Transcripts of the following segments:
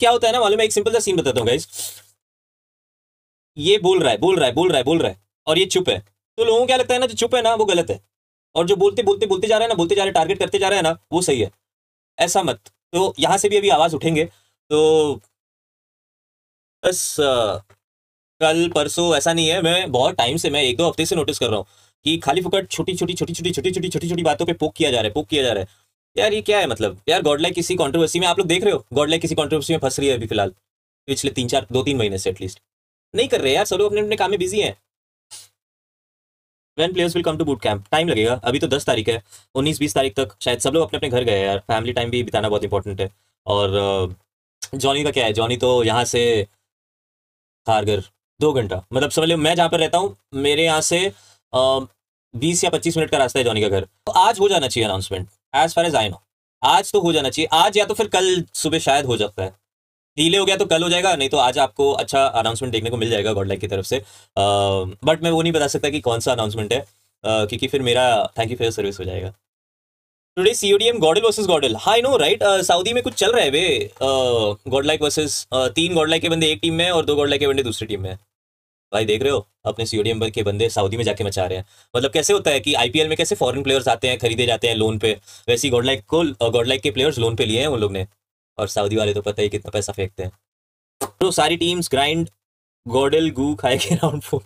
क्या होता है ना मालूम है एक सिंपल सा सीन बताता हूँ गाइस ये बोल रहा है बोल रहा है बोल रहा है बोल रहा है और ये चुप है तो लोगों को क्या लगता है ना जो चुप है ना वो गलत है और जो बोलते बोलते बोलते जा रहे हैं ना बोलते जा रहे हैं टारगेट करते जा रहे हैं ना वो सही है ऐसा मत तो यहाँ से भी अभी आवाज़ उठेंगे तो बस कल परसों ऐसा नहीं है मैं बहुत टाइम से मैं एक दो हफ्ते से नोटिस कर रहा हूँ कि खाली फुकट छोटी छोटी छोटी छोटी छोटी छोटी छोटी छोटी बातों पे पोक किया जा रहा है पोक किया जा रहा है यार ये क्या है मतलब यार गॉडलाइक किसी कंट्रोवर्सी में आप लोग देख रहे हो गॉडलाइक किसी कंट्रोवर्सी में फंस रही है अभी फिलहाल पिछले तीन चार दो तीन महीने से एटलीस्ट नहीं कर रहे यार सब लोग अपने अपने काम में बिजी हैं when players will come to boot camp time लगेगा अभी तो दस तारीख है उन्नीस बीस तारीख तक शायद सब लोग अपने अपने घर गए यार फैमिली टाइम भी बिताना बहुत इंपॉर्टेंट है और जॉनी का क्या है जॉनी तो यहाँ से कारगर दो घंटा मतलब समझ लो मैं जहाँ पर रहता हूँ मेरे यहाँ से बीस या पच्चीस मिनट का रास्ता है जॉनी का घर तो आज हो जाना चाहिए announcement as far as I know आज तो हो जाना चाहिए आज या तो फिर कल सुबह शायद हो सकता है डीले हो गया तो कल हो जाएगा नहीं तो आज आपको अच्छा अनाउंसमेंट देखने को मिल जाएगा गॉडलाइक की तरफ से बट मैं वो नहीं बता सकता कि कौन सा अनाउंसमेंट है क्योंकि फिर मेरा थैंक यू फॉर सर्विस हो जाएगा today C O D M GodLike versus GodLike हाई नो राइट सऊदी में कुछ चल रहा है वे गॉडलाइक वर्सेज तीन गॉडलाइक के बंदे एक टीम में और दो गॉडलाइक के बंदे दूसरी टीम में भाई देख रहे हो अपने सीओडी मेंबर के बंदे सऊदी में जाके मचा रहे हैं मतलब कैसे होता है कि आईपीएल में कैसे फॉरेन प्लेयर्स आते हैं खरीदे जाते हैं लोन पे वैसे ही गॉडलाइक को गॉडलाइक के प्लेयर्स लोन पे लिए हैं उन लोग ने और सऊदी वाले तो पता ही कितना पैसा फेंकते हैं तो सारी टीम्स ग्राइंड गोडल गू खाए राउंड फोर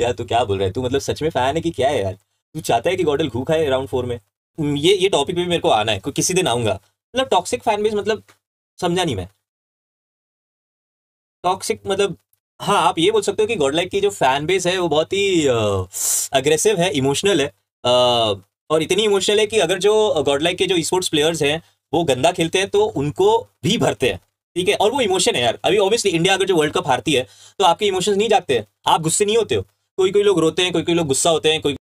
यार तू क्या बोल रहे तू मतलब सच में फैन है कि क्या है यार तू चाहता है कि गोडल घू खाए राउंड फोर में ये ये टॉपिक भी मेरे को आना है किसी दिन आऊंगा मतलब टॉक्सिक फैन बेस मतलब समझा नहीं मैं टॉक्सिक मतलब हाँ आप ये बोल सकते हो कि गॉडलाइक की जो फैन बेस है वो बहुत ही अग्रेसिव है इमोशनल है आ, और इतनी इमोशनल है कि अगर जो गॉडलाइक के जो स्पोर्ट्स प्लेयर्स हैं वो गंदा खेलते हैं तो उनको भी भरते हैं ठीक है और वो इमोशन है यार अभी ऑब्वियसली इंडिया अगर जो वर्ल्ड कप हारती है तो आपके इमोशंस नहीं जागते आप गुस्से नहीं होते हो कोई कोई लोग रोते हैं कोई कोई लोग गुस्सा होते हैं कोई